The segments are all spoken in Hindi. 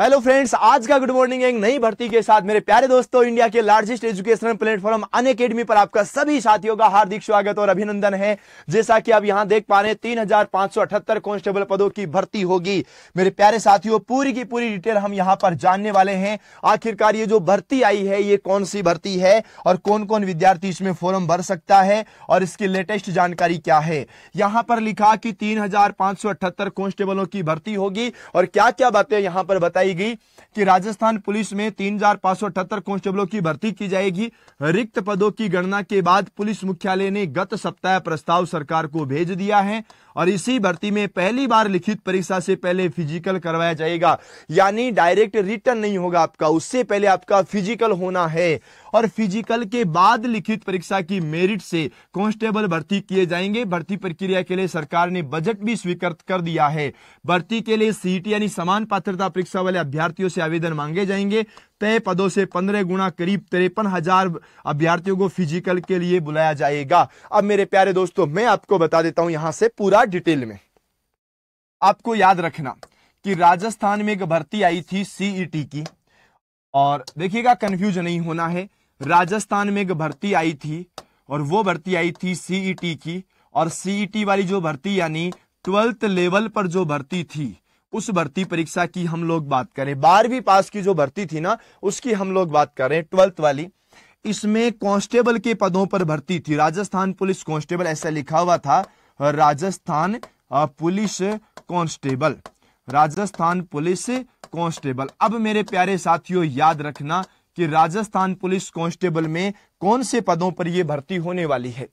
हेलो फ्रेंड्स आज का गुड मॉर्निंग एक नई भर्ती के साथ मेरे प्यारे दोस्तों इंडिया के largest educational platform Unacademy पर आपका सभी साथियों का हार्दिक स्वागत और अभिनंदन है जैसा कि आप यहां देख पा रहे हैं तीन हजार कांस्टेबल पदों की भर्ती होगी मेरे प्यारे साथियों पूरी की पूरी डिटेल हम यहां पर जानने वाले हैं आखिरकार ये जो भर्ती आई है ये कौन सी भर्ती है और कौन कौन विद्यार्थी इसमें फॉर्म भर सकता है और इसकी लेटेस्ट जानकारी क्या है यहाँ पर लिखा कि तीन कांस्टेबलों की भर्ती होगी और क्या क्या बातें यहाँ पर बताई गई कि राजस्थान पुलिस में तीन कांस्टेबलों की भर्ती की जाएगी रिक्त पदों की गणना के बाद पुलिस मुख्यालय ने गत सप्ताह प्रस्ताव सरकार को भेज दिया है और इसी भर्ती में पहली बार लिखित परीक्षा से पहले फिजिकल करवाया जाएगा यानी डायरेक्ट रिटर्न नहीं होगा आपका उससे पहले आपका फिजिकल होना है और फिजिकल के बाद लिखित परीक्षा की मेरिट से कांस्टेबल भर्ती किए जाएंगे भर्ती प्रक्रिया के लिए सरकार ने बजट भी स्वीकृत कर दिया है भर्ती के लिए सीट e यानी समान पात्रता परीक्षा वाले अभ्यर्थियों से आवेदन मांगे जाएंगे तय पदों से पंद्रह गुना करीब तिरपन हजार अभ्यार्थियों को फिजिकल के लिए बुलाया जाएगा अब मेरे प्यारे दोस्तों मैं आपको बता देता हूं यहां से पूरा डिटेल में आपको याद रखना कि राजस्थान में एक भर्ती आई थी सीईटी e की और देखिएगा कंफ्यूज नहीं होना है राजस्थान में एक भर्ती आई थी और वो भर्ती आई थी सीईटी e की और सीईटी e वाली जो भर्ती यानी ट्वेल्थ लेवल पर जो भर्ती थी उस भर्ती परीक्षा की हम लोग बात करें बारहवीं पास की जो भर्ती थी ना उसकी हम लोग बात करें ट्वेल्थ वाली इसमें कांस्टेबल के पदों पर भर्ती थी राजस्थान पुलिस कांस्टेबल ऐसा लिखा हुआ था Rajasthan police constable Rajasthan police constable अब मेरे प्यारे साथियों याद रखना कि राजस्थान पुलिस कांस्टेबल में कौन से पदों पर यह भर्ती होने वाली है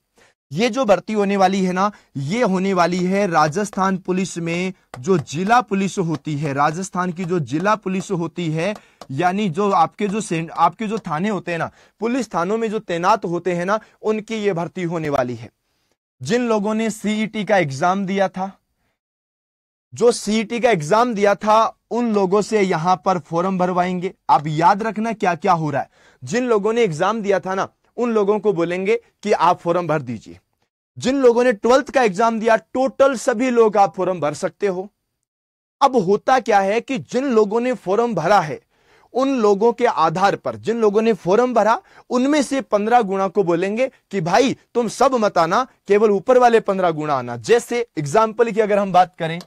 ये जो भर्ती होने वाली है ना ये होने वाली है राजस्थान पुलिस में जो जिला पुलिस होती है राजस्थान की जो जिला पुलिस होती है यानी जो आपके जो आपके जो थाने होते हैं ना पुलिस थानों में जो तैनात होते हैं ना उनकी ये भर्ती होने वाली है जिन लोगों ने सीईटी e का एग्जाम दिया था जो सीईटी e का एग्जाम दिया था उन लोगों से यहां पर फॉर्म भरवाएंगे आप याद रखना क्या क्या हो रहा है जिन लोगों ने एग्जाम दिया था ना उन लोगों को बोलेंगे कि आप फॉर्म भर दीजिए जिन लोगों ने ट्वेल्थ का एग्जाम दिया टोटल सभी लोग आप फॉर्म भर सकते हो अब होता क्या है कि जिन लोगों ने फॉर्म भरा है उन लोगों के आधार पर जिन लोगों ने फॉर्म भरा उनमें से पंद्रह गुणा को बोलेंगे कि भाई तुम सब मत आना केवल ऊपर वाले पंद्रह गुणा आना जैसे एग्जाम्पल की अगर हम बात करें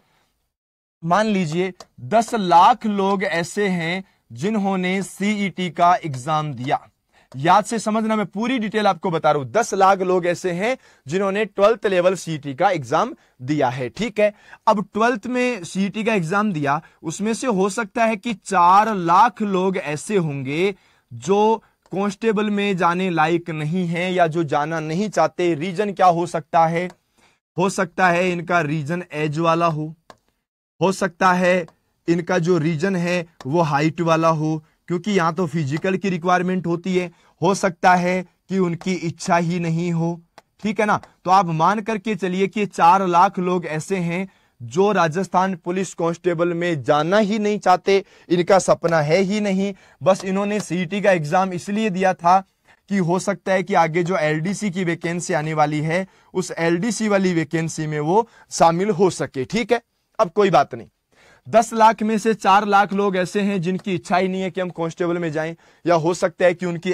मान लीजिए दस लाख लोग ऐसे हैं जिन्होंने सीईटी e का एग्जाम दिया याद से समझना मैं पूरी डिटेल आपको बता रहा हूं दस लाख लोग ऐसे हैं जिन्होंने ट्वेल्थ लेवल सीटी e का एग्जाम दिया है ठीक है अब ट्वेल्थ में सीटी e का एग्जाम दिया उसमें से हो सकता है कि चार लाख लोग ऐसे होंगे जो कॉन्स्टेबल में जाने लायक नहीं है या जो जाना नहीं चाहते रीजन क्या हो सकता है हो सकता है इनका रीजन एज वाला हो हो सकता है इनका जो रीजन है वो हाइट वाला हो क्योंकि यहां तो फिजिकल की रिक्वायरमेंट होती है हो सकता है कि उनकी इच्छा ही नहीं हो ठीक है ना तो आप मान करके चलिए कि चार लाख लोग ऐसे हैं जो राजस्थान पुलिस कांस्टेबल में जाना ही नहीं चाहते इनका सपना है ही नहीं बस इन्होंने सीईटी e का एग्जाम इसलिए दिया था कि हो सकता है कि आगे जो एलडीसी की वैकेंसी आने वाली है उस एलडीसी वाली वैकेंसी में वो शामिल हो सके ठीक है अब कोई बात नहीं दस लाख में से चार लाख लोग ऐसे हैं जिनकी इच्छा ही नहीं है कि हम कांस्टेबल में जाएं या हो सकता है कि उनकी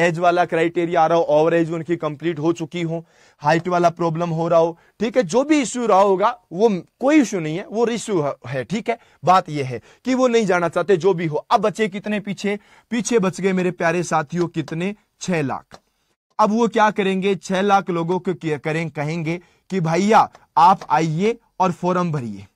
एज वाला क्राइटेरिया आ रहा हो ओवर एज उनकी कंप्लीट हो चुकी हो हाइट वाला प्रॉब्लम हो रहा हो ठीक है जो भी इश्यू रहा होगा वो कोई इश्यू नहीं है वो इश्यू है ठीक है बात यह है कि वो नहीं जाना चाहते जो भी हो अब बचे कितने पीछे पीछे बच गए मेरे प्यारे साथियों कितने छह लाख अब वो क्या करेंगे छह लाख लोगों को करें कहेंगे कि भैया आप आइए और फॉरम भरिए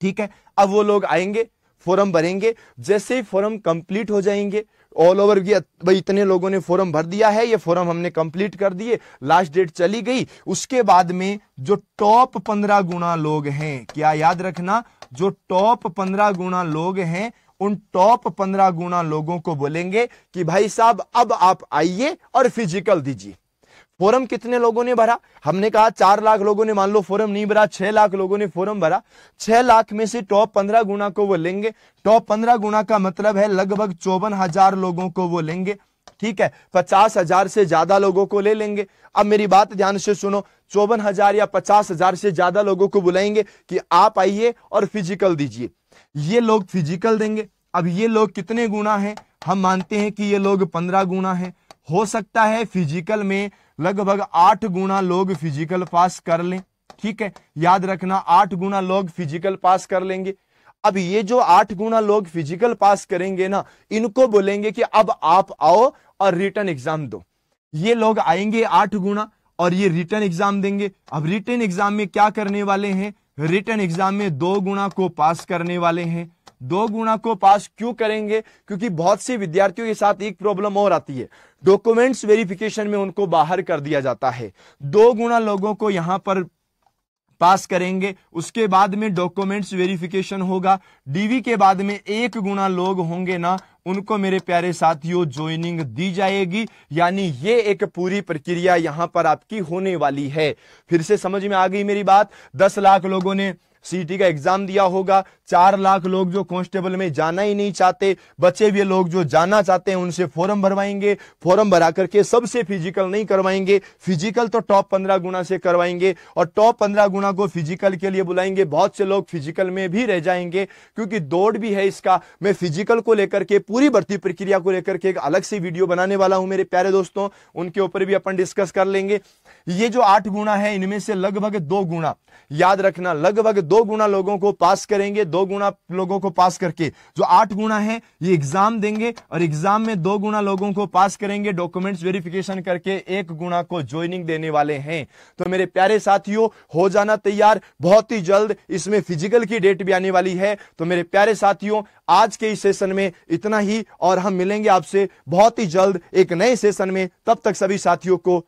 ठीक है अब वो लोग आएंगे फॉरम भरेंगे जैसे ही फॉरम कंप्लीट हो जाएंगे ऑल ओवर भाई इतने लोगों ने फॉरम भर दिया है ये फॉरम हमने कंप्लीट कर दिए लास्ट डेट चली गई उसके बाद में जो टॉप पंद्रह गुना लोग हैं क्या याद रखना जो टॉप पंद्रह गुना लोग हैं उन टॉप पंद्रह गुना लोगों को बोलेंगे कि भाई साहब अब आप आइए और फिजिकल दीजिए फॉरम कितने लोगों ने भरा हमने कहा चार लाख लोगों ने मान लो फॉरम नहीं भरा छह लाख लोगों ने फॉरम भरा छह लाख में से टॉप पंद्रह गुना को वो लेंगे टॉप पंद्रह गुना का मतलब है लगभग चौवन हजार लोगों को वो लेंगे ठीक है पचास हजार से ज्यादा लोगों को ले लेंगे अब मेरी बात ध्यान से सुनो चौवन हजार या पचास हजार से ज्यादा लोगों को बुलाएंगे कि आप आइए और फिजिकल दीजिए ये लोग फिजिकल देंगे अब ये लोग कितने गुना है हम मानते हैं कि ये लोग पंद्रह गुना है हो सकता है फिजिकल में लगभग आठ गुना लोग फिजिकल पास कर लें ठीक है याद रखना आठ गुना लोग फिजिकल पास कर लेंगे अब ये जो आठ गुना लोग फिजिकल पास करेंगे ना इनको बोलेंगे कि अब आप आओ और रिटर्न एग्जाम दो ये लोग आएंगे आठ गुना और ये रिटर्न एग्जाम देंगे अब रिटर्न एग्जाम में क्या करने वाले हैं रिटर्न एग्जाम में दो गुना को पास करने वाले हैं दो गुणा को पास क्यों करेंगे क्योंकि बहुत से विद्यार्थियों के साथ एक प्रॉब्लम और आती है डॉक्यूमेंट्स वेरिफिकेशन में उनको बाहर कर दिया जाता है दो गुणा लोगों को यहां पर पास करेंगे उसके बाद में डॉक्यूमेंट्स वेरिफिकेशन होगा डीवी के बाद में एक गुणा लोग होंगे ना उनको मेरे प्यारे साथियों ज्वाइनिंग दी जाएगी यानी ये एक पूरी प्रक्रिया यहां पर आपकी होने वाली है फिर से समझ में आ गई मेरी बात दस लाख लोगों ने सीटी का एग्जाम दिया होगा चार लाख लोग जो कांस्टेबल में जाना ही नहीं चाहते बचे हुए लोग जो जाना चाहते हैं उनसे फॉर्म भरवाएंगे फॉर्म भरा करके सबसे फिजिकल नहीं करवाएंगे फिजिकल तो टॉप पंद्रह गुना से करवाएंगे और टॉप पंद्रह गुना को फिजिकल के लिए बुलाएंगे बहुत से लोग फिजिकल में भी रह जाएंगे क्योंकि दौड़ भी है इसका मैं फिजिकल को लेकर के पूरी भर्ती प्रक्रिया को लेकर के एक अलग से वीडियो बनाने वाला हूं मेरे प्यारे दोस्तों उनके ऊपर भी अपन डिस्कस कर लेंगे ये जो आठ गुणा है इनमें से लगभग दो गुणा याद रखना लगभग दो गुणा लोगों को पास करेंगे दो गुणा लोगों को पास करके जो आठ गुणा है ये एग्जाम देंगे और एग्जाम में दो गुणा लोगों को पास करेंगे डॉक्यूमेंट्स वेरिफिकेशन करके एक गुणा को ज्वाइनिंग देने वाले हैं तो मेरे प्यारे साथियों हो जाना तैयार बहुत ही जल्द इसमें फिजिकल की डेट भी आने वाली है तो मेरे प्यारे साथियों आज के इस सेशन में इतना ही और हम मिलेंगे आपसे बहुत ही जल्द एक नए सेशन में तब तक सभी साथियों को